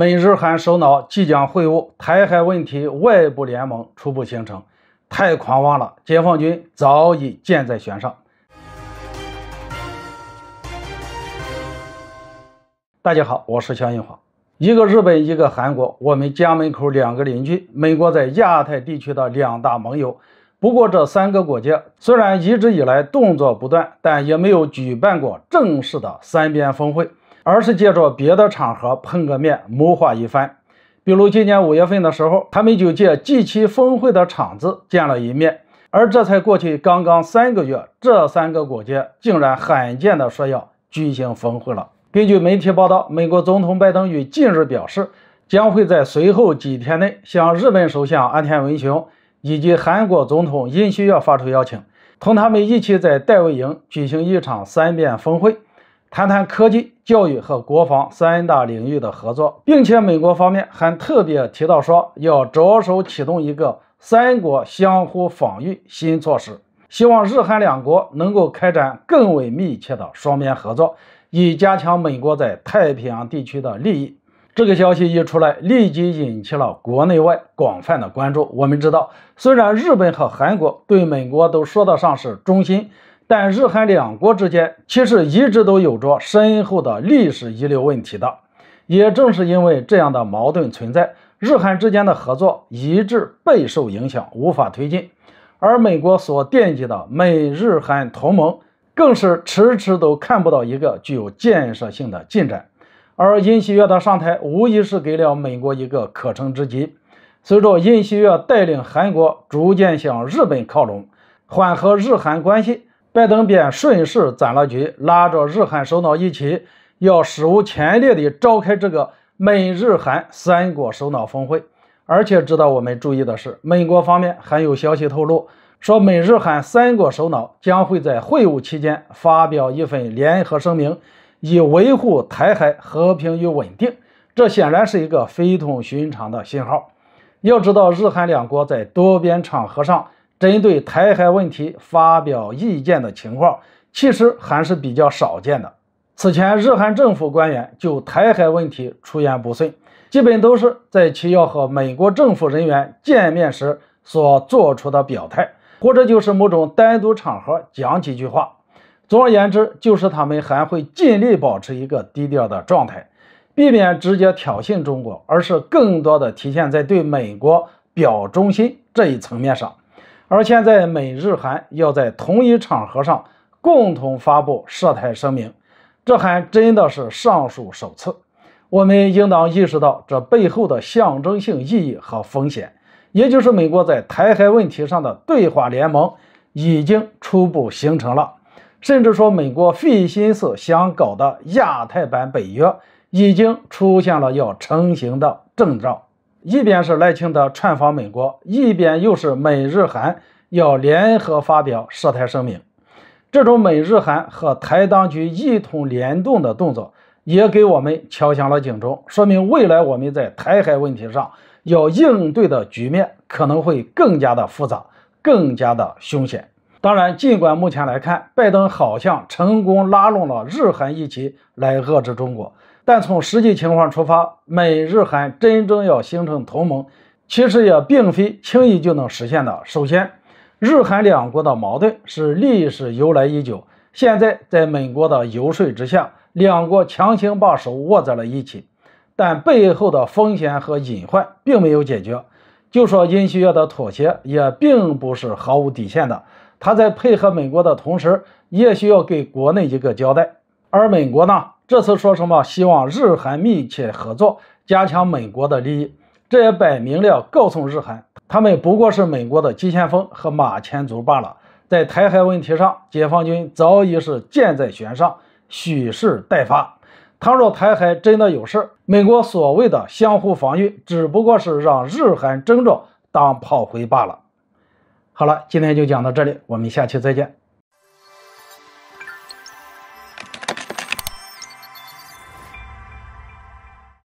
美日韩首脑即将会晤，台海问题外部联盟初步形成，太狂妄了！解放军早已箭在弦上。大家好，我是肖英华。一个日本，一个韩国，我们家门口两个邻居，美国在亚太地区的两大盟友。不过，这三个国家虽然一直以来动作不断，但也没有举办过正式的三边峰会。而是借着别的场合碰个面，谋划一番。比如今年五月份的时候，他们就借 G7 峰会的场子见了一面。而这才过去刚刚三个月，这三个国家竟然罕见的说要举行峰会了。根据媒体报道，美国总统拜登于近日表示，将会在随后几天内向日本首相安田文雄以及韩国总统尹锡悦发出邀请，同他们一起在戴维营举行一场三边峰会，谈谈科技。教育和国防三大领域的合作，并且美国方面还特别提到说，要着手启动一个三国相互防御新措施，希望日韩两国能够开展更为密切的双边合作，以加强美国在太平洋地区的利益。这个消息一出来，立即引起了国内外广泛的关注。我们知道，虽然日本和韩国对美国都说得上是忠心。但日韩两国之间其实一直都有着深厚的历史遗留问题的，也正是因为这样的矛盾存在，日韩之间的合作一直备受影响，无法推进。而美国所惦记的美日韩同盟更是迟迟都看不到一个具有建设性的进展。而尹锡悦的上台无疑是给了美国一个可乘之机。随着尹锡悦带领韩国逐渐向日本靠拢，缓和日韩关系。拜登便顺势攒了局，拉着日韩首脑一起，要史无前例的召开这个美日韩三国首脑峰会。而且，值得我们注意的是，美国方面还有消息透露，说美日韩三国首脑将会在会晤期间发表一份联合声明，以维护台海和平与稳定。这显然是一个非同寻常的信号。要知道，日韩两国在多边场合上。针对台海问题发表意见的情况，其实还是比较少见的。此前，日韩政府官员就台海问题出言不逊，基本都是在其要和美国政府人员见面时所做出的表态，或者就是某种单独场合讲几句话。总而言之，就是他们还会尽力保持一个低调的状态，避免直接挑衅中国，而是更多的体现在对美国表忠心这一层面上。而现在美日韩要在同一场合上共同发布涉台声明，这还真的是上述首次。我们应当意识到这背后的象征性意义和风险，也就是美国在台海问题上的对华联盟已经初步形成了，甚至说美国费心思想搞的亚太版北约已经出现了要成型的征兆。一边是赖清德窜访美国，一边又是美日韩要联合发表涉台声明。这种美日韩和台当局一同联动的动作，也给我们敲响了警钟，说明未来我们在台海问题上要应对的局面可能会更加的复杂，更加的凶险。当然，尽管目前来看，拜登好像成功拉拢了日韩一起来遏制中国。但从实际情况出发，美日韩真正要形成同盟，其实也并非轻易就能实现的。首先，日韩两国的矛盾是历史由来已久，现在在美国的游说之下，两国强行把手握在了一起，但背后的风险和隐患并没有解决。就说尹锡要的妥协也并不是毫无底线的，他在配合美国的同时，也需要给国内一个交代，而美国呢？这次说什么希望日韩密切合作，加强美国的利益，这也摆明了告诉日韩，他们不过是美国的急先锋和马前卒罢了。在台海问题上，解放军早已是箭在弦上，蓄势待发。倘若台海真的有事，美国所谓的相互防御，只不过是让日韩争着当炮灰罢了。好了，今天就讲到这里，我们下期再见。